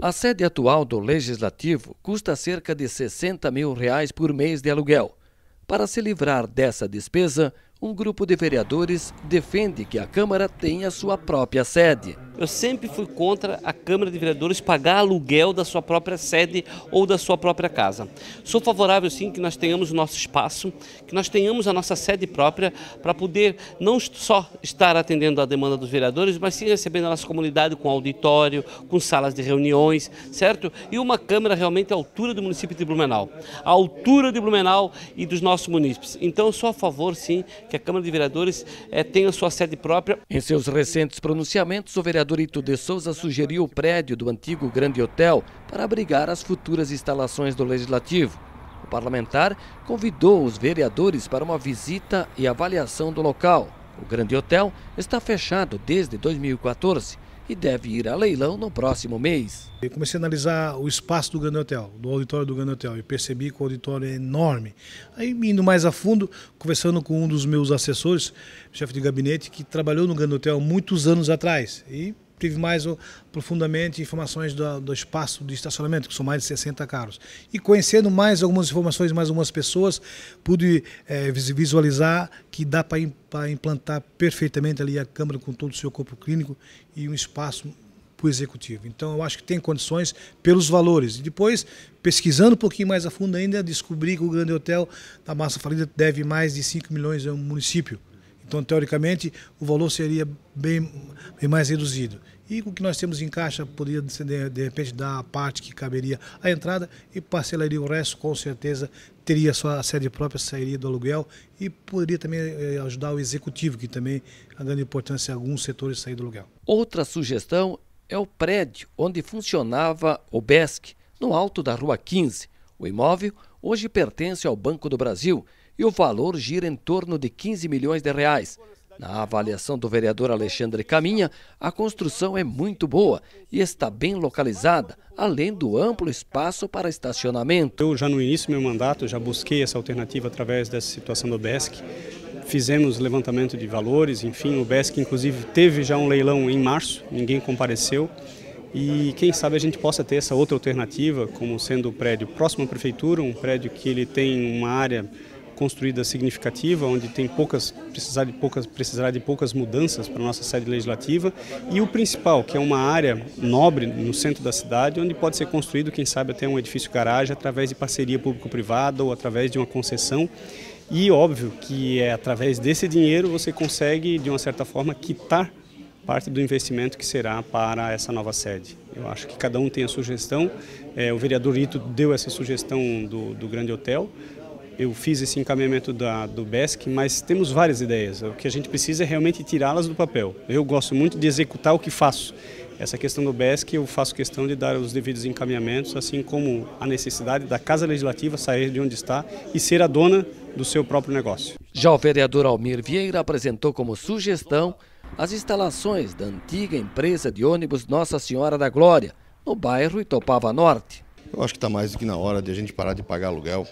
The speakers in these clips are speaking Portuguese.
A sede atual do Legislativo custa cerca de 60 mil reais por mês de aluguel. Para se livrar dessa despesa, um grupo de vereadores defende que a Câmara tenha sua própria sede. Eu sempre fui contra a Câmara de Vereadores pagar aluguel da sua própria sede ou da sua própria casa. Sou favorável, sim, que nós tenhamos o nosso espaço, que nós tenhamos a nossa sede própria para poder não só estar atendendo à demanda dos vereadores, mas sim recebendo a nossa comunidade com auditório, com salas de reuniões, certo? E uma Câmara realmente à altura do município de Blumenau, à altura de Blumenau e dos nossos munícipes. Então, sou a favor, sim, que a Câmara de Vereadores é, tenha sua sede própria. Em seus recentes pronunciamentos, o vereador Ito de Souza sugeriu o prédio do antigo Grande Hotel para abrigar as futuras instalações do Legislativo. O parlamentar convidou os vereadores para uma visita e avaliação do local. O Grande Hotel está fechado desde 2014 e deve ir a leilão no próximo mês. Eu comecei a analisar o espaço do Grande Hotel, do auditório do Grande Hotel, e percebi que o auditório é enorme. Aí, indo mais a fundo, conversando com um dos meus assessores, chefe de gabinete, que trabalhou no Grande Hotel muitos anos atrás. E tive mais profundamente informações do, do, espaço de estacionamento, que são mais de 60 carros. E conhecendo mais algumas informações, mais algumas pessoas, pude é, visualizar que dá para implantar perfeitamente ali a Câmara com todo o seu corpo clínico e um espaço para o executivo. Então, eu acho que tem condições pelos valores. E depois, pesquisando um pouquinho mais a fundo ainda, descobri que o Grande Hotel da Massa Falida deve mais de 5 milhões ao município. Então, teoricamente, o valor seria bem, bem mais reduzido. E o que nós temos em caixa poderia, de, repente, dar a parte que caberia à entrada e parcelaria o resto, com certeza, teria sua sede própria, sairia do aluguel e poderia também eh, ajudar o executivo, que também é grande importância em alguns setores sair do aluguel. Outra sugestão é o prédio onde funcionava o BESC, no alto da Rua 15. O imóvel hoje pertence ao Banco do Brasil e o valor gira em torno de 15 milhões de reais. Na avaliação do vereador Alexandre Caminha, a construção é muito boa e está bem localizada, além do amplo espaço para estacionamento. Eu já no início do meu mandato já busquei essa alternativa através dessa situação do BESC. Fizemos levantamento de valores, enfim, o BESC inclusive teve já um leilão em março, ninguém compareceu. E quem sabe a gente possa ter essa outra alternativa, como sendo o prédio próximo à prefeitura, um prédio que ele tem uma área construída significativa, onde tem poucas precisar de poucas precisará de poucas mudanças para a nossa sede legislativa e o principal, que é uma área nobre no centro da cidade, onde pode ser construído, quem sabe até um edifício garagem através de parceria público-privada ou através de uma concessão. E óbvio que é através desse dinheiro você consegue de uma certa forma quitar parte do investimento que será para essa nova sede. Eu acho que cada um tem a sugestão. É, o vereador Ito deu essa sugestão do, do grande hotel eu fiz esse encaminhamento da, do BESC, mas temos várias ideias. O que a gente precisa é realmente tirá-las do papel. Eu gosto muito de executar o que faço. Essa questão do BESC eu faço questão de dar os devidos encaminhamentos, assim como a necessidade da Casa Legislativa sair de onde está e ser a dona do seu próprio negócio. Já o vereador Almir Vieira apresentou como sugestão as instalações da antiga empresa de ônibus Nossa Senhora da Glória, no bairro Itopava Norte. Eu acho que está mais do que na hora de a gente parar de pagar aluguel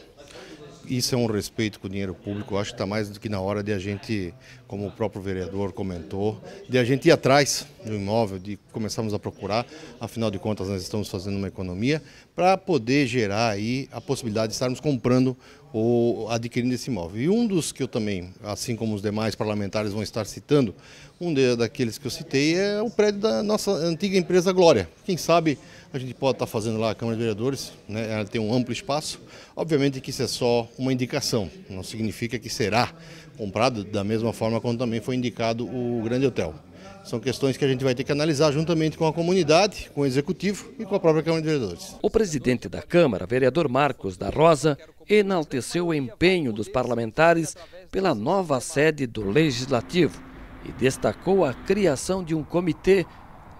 isso é um respeito com o dinheiro público. Eu acho que está mais do que na hora de a gente, como o próprio vereador comentou, de a gente ir atrás do imóvel, de começarmos a procurar. Afinal de contas, nós estamos fazendo uma economia para poder gerar aí a possibilidade de estarmos comprando ou adquirindo esse imóvel. E um dos que eu também, assim como os demais parlamentares vão estar citando, um daqueles que eu citei é o prédio da nossa antiga empresa Glória. Quem sabe a gente pode estar fazendo lá a Câmara de Vereadores, né? ela tem um amplo espaço. Obviamente que isso é só uma indicação, não significa que será comprado da mesma forma como também foi indicado o grande hotel. São questões que a gente vai ter que analisar juntamente com a comunidade, com o executivo e com a própria Câmara de Vereadores. O presidente da Câmara, vereador Marcos da Rosa, enalteceu o empenho dos parlamentares pela nova sede do Legislativo e destacou a criação de um comitê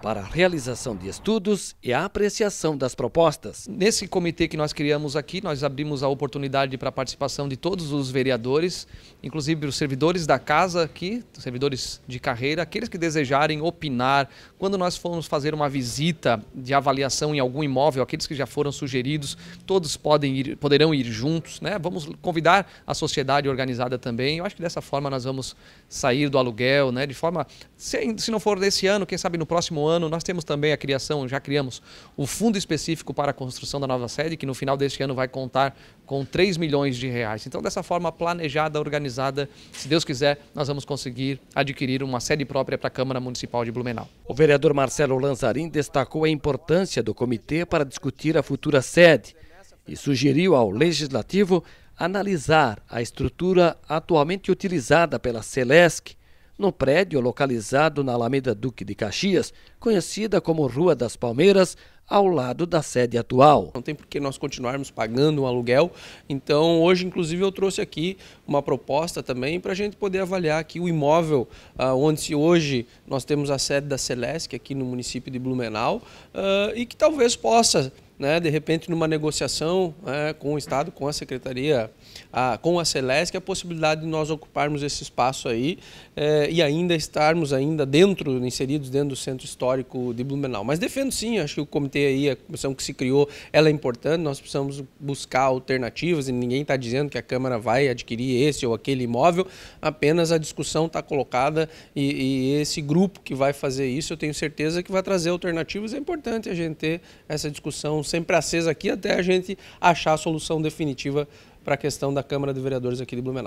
para a realização de estudos e a apreciação das propostas. Nesse comitê que nós criamos aqui, nós abrimos a oportunidade para a participação de todos os vereadores, inclusive os servidores da casa aqui, servidores de carreira, aqueles que desejarem opinar. Quando nós formos fazer uma visita de avaliação em algum imóvel, aqueles que já foram sugeridos, todos podem ir, poderão ir juntos, né? Vamos convidar a sociedade organizada também. Eu acho que dessa forma nós vamos sair do aluguel, né? De forma, se, se não for desse ano, quem sabe no próximo ano ano. Nós temos também a criação, já criamos o fundo específico para a construção da nova sede, que no final deste ano vai contar com 3 milhões de reais. Então, dessa forma planejada, organizada, se Deus quiser, nós vamos conseguir adquirir uma sede própria para a Câmara Municipal de Blumenau. O vereador Marcelo Lanzarin destacou a importância do comitê para discutir a futura sede e sugeriu ao Legislativo analisar a estrutura atualmente utilizada pela Celesc no prédio localizado na Alameda Duque de Caxias, conhecida como Rua das Palmeiras, ao lado da sede atual. Não tem por que nós continuarmos pagando um aluguel, então hoje inclusive eu trouxe aqui uma proposta também para a gente poder avaliar aqui o imóvel uh, onde hoje nós temos a sede da Celesc aqui no município de Blumenau uh, e que talvez possa né, de repente numa negociação né, com o Estado, com a Secretaria, a, com a Celesc, a possibilidade de nós ocuparmos esse espaço aí eh, e ainda estarmos ainda dentro, inseridos dentro do Centro Histórico de Blumenau. Mas defendo sim, acho que o comitê aí, a comissão que se criou, ela é importante, nós precisamos buscar alternativas e ninguém está dizendo que a Câmara vai adquirir esse ou aquele imóvel, apenas a discussão está colocada e, e esse grupo que vai fazer isso, eu tenho certeza que vai trazer alternativas, é importante a gente ter essa discussão sempre acesa aqui até a gente achar a solução definitiva para a questão da Câmara de Vereadores aqui de Blumenau.